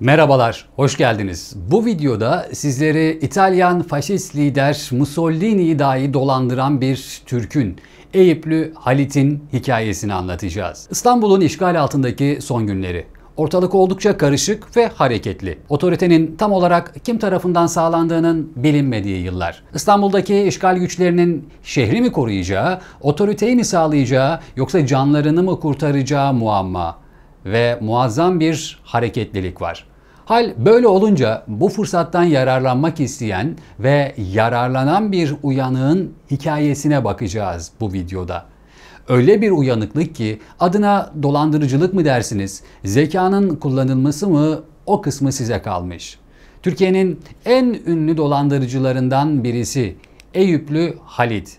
Merhabalar, hoş geldiniz. Bu videoda sizleri İtalyan faşist lider Mussolini'yi dahi dolandıran bir Türk'ün, Eyüplü Halit'in hikayesini anlatacağız. İstanbul'un işgal altındaki son günleri. Ortalık oldukça karışık ve hareketli. Otoritenin tam olarak kim tarafından sağlandığının bilinmediği yıllar. İstanbul'daki işgal güçlerinin şehri mi koruyacağı, otoriteyi mi sağlayacağı yoksa canlarını mı kurtaracağı muamma ve muazzam bir hareketlilik var. Hal böyle olunca bu fırsattan yararlanmak isteyen ve yararlanan bir uyanığın hikayesine bakacağız bu videoda. Öyle bir uyanıklık ki adına dolandırıcılık mı dersiniz, zekanın kullanılması mı o kısmı size kalmış. Türkiye'nin en ünlü dolandırıcılarından birisi Eyüplü Halit.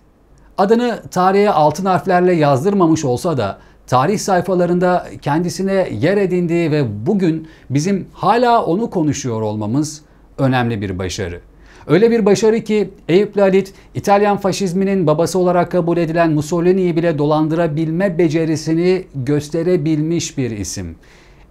Adını tarihe altın harflerle yazdırmamış olsa da tarih sayfalarında kendisine yer edindiği ve bugün bizim hala onu konuşuyor olmamız önemli bir başarı. Öyle bir başarı ki Eyüp Lalit İtalyan faşizminin babası olarak kabul edilen Mussolini'yi bile dolandırabilme becerisini gösterebilmiş bir isim.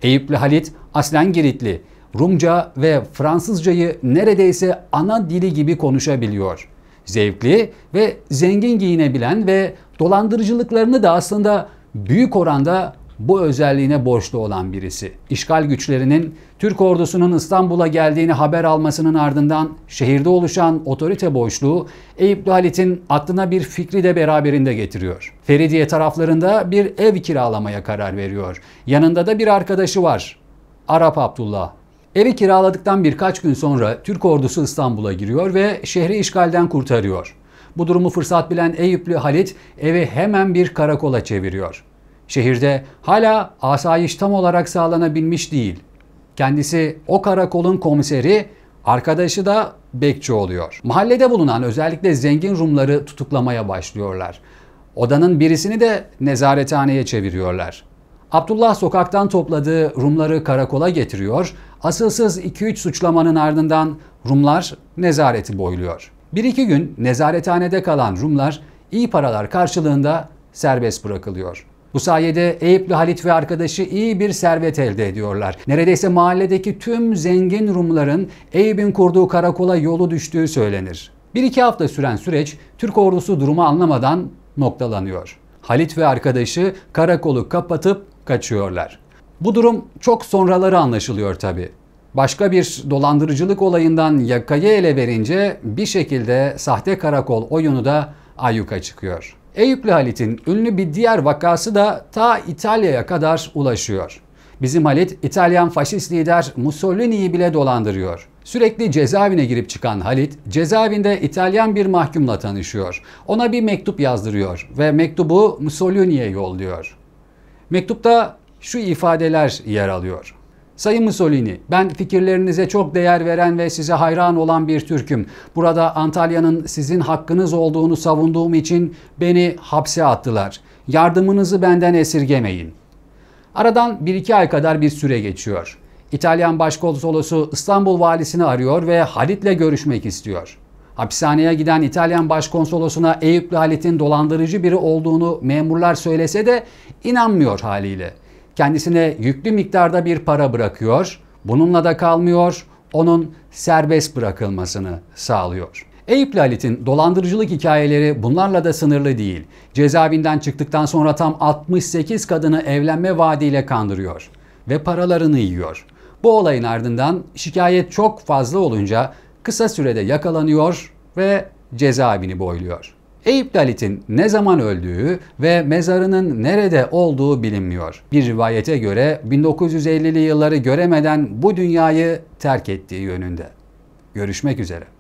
Eyüp Halit aslen Giritli. Rumca ve Fransızcayı neredeyse ana dili gibi konuşabiliyor. Zevkli ve zengin giyinebilen ve dolandırıcılıklarını da aslında büyük oranda bu özelliğine borçlu olan birisi. İşgal güçlerinin Türk ordusunun İstanbul'a geldiğini haber almasının ardından şehirde oluşan otorite boşluğu Eyüp Halit'in aklına bir fikri de beraberinde getiriyor. Feridiye taraflarında bir ev kiralamaya karar veriyor. Yanında da bir arkadaşı var. Arap Abdullah. Evi kiraladıktan birkaç gün sonra Türk ordusu İstanbul'a giriyor ve şehri işgalden kurtarıyor. Bu durumu fırsat bilen Eyüplü Halit evi hemen bir karakola çeviriyor. Şehirde hala asayiş tam olarak sağlanabilmiş değil. Kendisi o karakolun komiseri, arkadaşı da bekçi oluyor. Mahallede bulunan özellikle zengin Rumları tutuklamaya başlıyorlar. Odanın birisini de nezarethaneye çeviriyorlar. Abdullah sokaktan topladığı Rumları karakola getiriyor. Asılsız 2-3 suçlamanın ardından Rumlar nezareti boyluyor. Bir iki gün nezarethanede kalan Rumlar iyi paralar karşılığında serbest bırakılıyor. Bu sayede Eyüplü Halit ve arkadaşı iyi bir servet elde ediyorlar. Neredeyse mahalledeki tüm zengin Rumların Eyüp'ün kurduğu karakola yolu düştüğü söylenir. Bir iki hafta süren süreç Türk ordusu durumu anlamadan noktalanıyor. Halit ve arkadaşı karakolu kapatıp kaçıyorlar. Bu durum çok sonraları anlaşılıyor tabi başka bir dolandırıcılık olayından yakayı ele verince bir şekilde sahte karakol oyunu da ayyuka çıkıyor. Eyüplü Halit'in ünlü bir diğer vakası da ta İtalya'ya kadar ulaşıyor. Bizim Halit, İtalyan faşist lider Mussolini'yi bile dolandırıyor. Sürekli cezaevine girip çıkan Halit, cezaevinde İtalyan bir mahkumla tanışıyor. Ona bir mektup yazdırıyor ve mektubu Mussolini'ye yolluyor. Mektupta şu ifadeler yer alıyor. Sayın Mussolini, ben fikirlerinize çok değer veren ve size hayran olan bir Türk'üm. Burada Antalya'nın sizin hakkınız olduğunu savunduğum için beni hapse attılar. Yardımınızı benden esirgemeyin. Aradan bir iki ay kadar bir süre geçiyor. İtalyan Başkonsolosu İstanbul valisini arıyor ve Halit'le görüşmek istiyor. Hapishaneye giden İtalyan Başkonsolosuna Eyüplü Halit'in dolandırıcı biri olduğunu memurlar söylese de inanmıyor haliyle kendisine yüklü miktarda bir para bırakıyor. Bununla da kalmıyor, onun serbest bırakılmasını sağlıyor. Eyüp Lalit'in dolandırıcılık hikayeleri bunlarla da sınırlı değil. Cezaevinden çıktıktan sonra tam 68 kadını evlenme vaadiyle kandırıyor ve paralarını yiyor. Bu olayın ardından şikayet çok fazla olunca kısa sürede yakalanıyor ve cezaevini boyluyor. Eyüpdalit'in ne zaman öldüğü ve mezarının nerede olduğu bilinmiyor. Bir rivayete göre 1950'li yılları göremeden bu dünyayı terk ettiği yönünde. Görüşmek üzere.